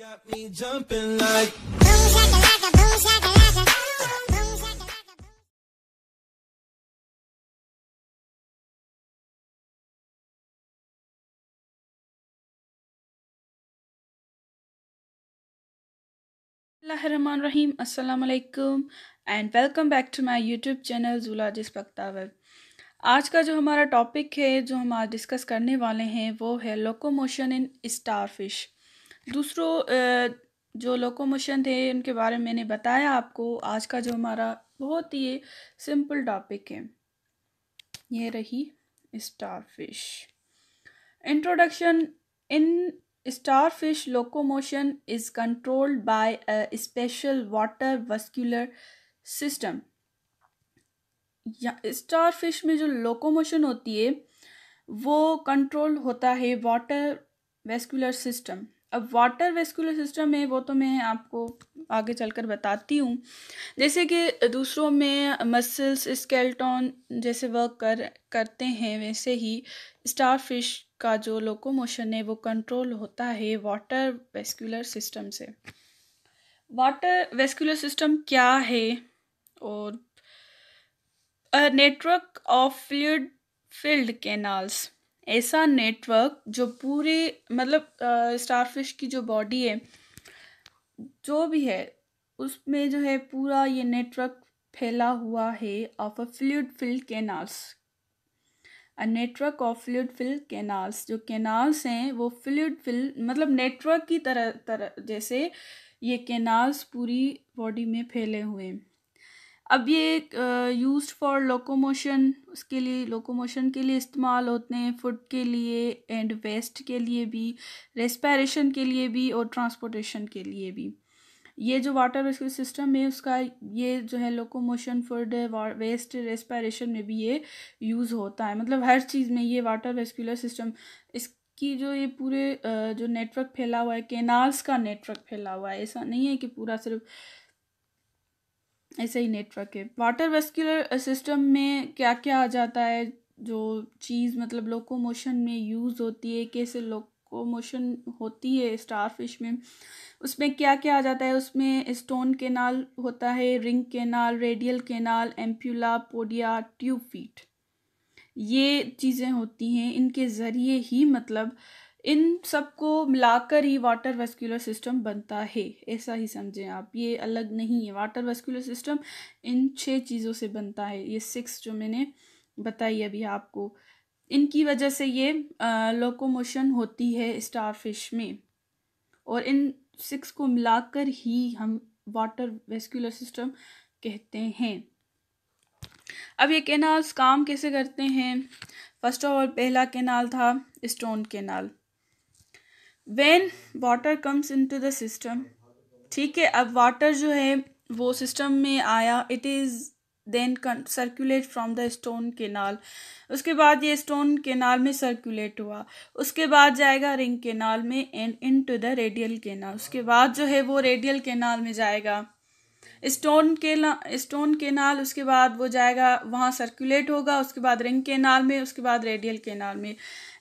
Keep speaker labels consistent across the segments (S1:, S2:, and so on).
S1: रहीम अस्सलाम वालेकुम and welcome back to my YouTube channel zoologist Bakhtawar आज का जो हमारा टॉपिक है जो हम आज डिस्कस करने वाले हैं वो है लोकोमोशन इन स्टारफिश दूसरों जो लोकोमोशन थे उनके बारे में मैंने बताया आपको आज का जो हमारा बहुत ही सिंपल टॉपिक है ये रही starfish introduction in locomotion is controlled by a special water water system या स्टारफिश में जो लोकोमोशन होती है वो कंट्रोल होता है वाटर वेस्कुलर सिस्टम अब वाटर वेस्कुलर सिस्टम है वो तो मैं आपको आगे चलकर बताती हूँ जैसे कि दूसरों में मसल्स स्केल्टन जैसे वर्क कर करते हैं वैसे ही स्टार फिश का जो लोकोमोशन है वो कंट्रोल होता है वाटर वेस्कुलर सिस्टम से वाटर वेस्कुलर सिस्टम क्या है और network of fluid filled canals ऐसा नेटवर्क जो पूरे मतलब स्टारफिश की जो बॉडी है जो भी है उसमें जो है पूरा ये नेटवर्क फैला हुआ है of a fluid fill canals a network of fluid fill canals जो कैनाल्स हैं वो फ्लूड फिल मतलब नेटवर्क की तरह तरह जैसे ये कैनाल्स पूरी बॉडी में फैले हुए हैं अब ये यूज फॉर लोकोमोशन उसके लिए लोकोमोशन के लिए इस्तेमाल होते हैं फुट के लिए एंड वेस्ट के लिए भी रेस्पायरेशन के लिए भी और ट्रांसपोर्टेशन के लिए भी ये जो वाटर सिस्टम है उसका ये जो है लोकोमोशन फूड वेस्ट रेस्पायरेशन में भी ये यूज़ होता है मतलब हर चीज़ में ये वाटर वेस्कुलर सिस्टम इस कि जो ये पूरे जो नेटवर्क फैला हुआ है केनाल्स का नेटवर्क फैला हुआ है ऐसा नहीं है कि पूरा सिर्फ ऐसे ही नेटवर्क है वाटर वेस्कुलर सिस्टम में क्या क्या आ जाता है जो चीज़ मतलब लोकोमोशन में यूज़ होती है कैसे लोकोमोशन होती है स्टार फिश में उसमें क्या क्या आ जाता है उसमें स्टोन केनाल होता है ring canal radial canal ampulla podia tube feet ये चीज़ें होती हैं इनके ज़रिए ही मतलब इन सब को मिलाकर ही वाटर वेस्कुलर सिस्टम बनता है ऐसा ही समझें आप ये अलग नहीं है वाटर वेस्कुलर सिस्टम इन छः चीज़ों से बनता है ये सिक्स जो मैंने बताई अभी आपको इनकी वजह से ये लोकोमोशन होती है स्टारफिश में और इन सिक्स को मिलाकर ही हम वाटर वेस्कुलर सिस्टम कहते हैं अब ये केनाल्स काम कैसे करते हैं फर्स्ट ऑफ ऑल पहला केनाल था stone canal when water comes into the system ठीक है अब वाटर जो है वो सिस्टम में आया it is then circulate from the stone canal उसके बाद ये स्टोन केनाल में सर्कुलेट हुआ उसके बाद जाएगा रिंग केनाल में and into the radial canal उसके बाद जो है वो रेडियल केनाल में जाएगा स्टोन के स्टोन केनाल उसके बाद वो जाएगा वहाँ सर्कुलेट होगा उसके बाद रिंग केनाल में उसके बाद रेडियल केनाल में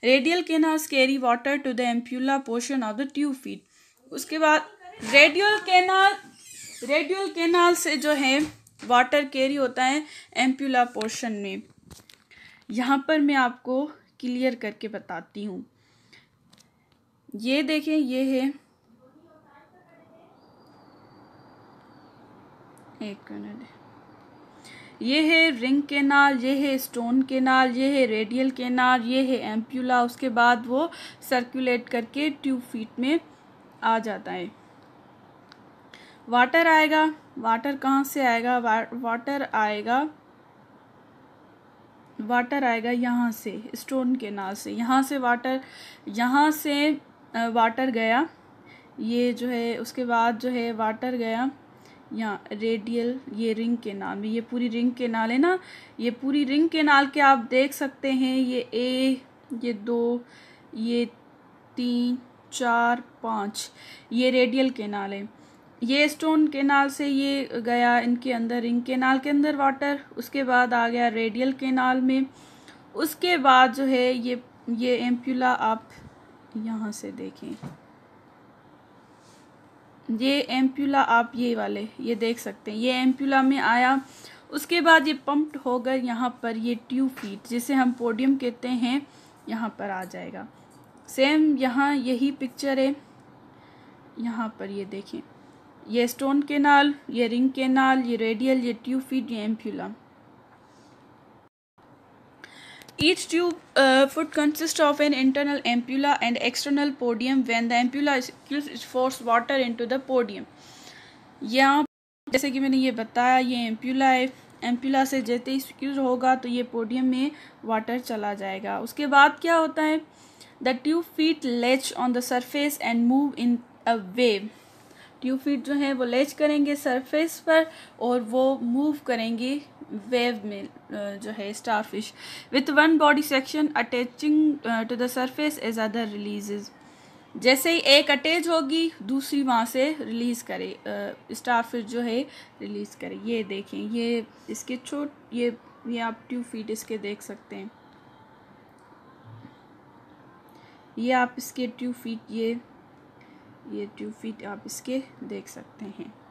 S1: radial canals carry water to the ampulla portion of the tube feet उसके बाद रेडियल केनाल रेडियल केनाल से जो है वाटर कैरी होता है एम्प्यूला पोर्शन में यहाँ पर मैं आपको क्लियर करके बताती हूँ ये देखें ये है एक मिनट ये है रिंग केनाल ये है स्टोन केनाल ये है रेडियल केनाल ये है एम्प्यूला उसके बाद वो सर्कुलेट करके ट्यूब फीट में आ जाता है वाटर आएगा वाटर कहाँ से आएगा वा, वाटर आएगा वाटर आएगा यहाँ से स्टोन केनाल से यहाँ से वाटर यहाँ से वाटर गया ये जो है उसके बाद जो है वाटर गया या रेडियल ये रिंग नाल में ये पूरी रिंग के नाल है ना ये पूरी रिंग के नाल के आप देख सकते हैं ये ए ये दो ये तीन चार पाँच ये रेडियल के नाल है ये स्टोन के नाल से ये गया इनके अंदर रिंग के नाल के अंदर वाटर उसके बाद आ गया रेडियल के नाल में उसके बाद जो है ये ये एम्प्यूला आप यहाँ से देखें ये एम्प्यूला आप ये वाले ये देख सकते हैं ये एम्प्यूला में आया उसके बाद ये पम्प्ड होकर यहाँ पर ये ट्यूब फीट जिसे हम पोडियम कहते हैं यहाँ पर आ जाएगा सेम यहाँ यही पिक्चर है यहाँ पर ये देखें ये स्टोन केनाल ये रिंग केनाल ये रेडियल ये ट्यूब फीट ये ampulla Each tube uh, foot consists of an internal ampulla and external podium when the ampulla is force water into the podium. yahan jaise ki maine ye bataya ye ampulla hai ampulla से जैसे ही स्क्यूज होगा तो ये podium में water चला जाएगा उसके बाद क्या होता है the tube feet latch on the surface and move in a wave tube feet जो हैं वो लेच करेंगे सरफेस पर और वो मूव करेंगी वेव में जो है starfish with one body section attaching to the surface as other releases जैसे ही एक अटैच होगी दूसरी वहाँ से रिलीज़ करे स्टार फिश जो है रिलीज़ करे ये देखें ये इसके छोट ये ये आप ट्यूब फीट इसके देख सकते हैं ये आप इसके ट्यूब फीट ये ये ट्यूब फीट आप इसके देख सकते हैं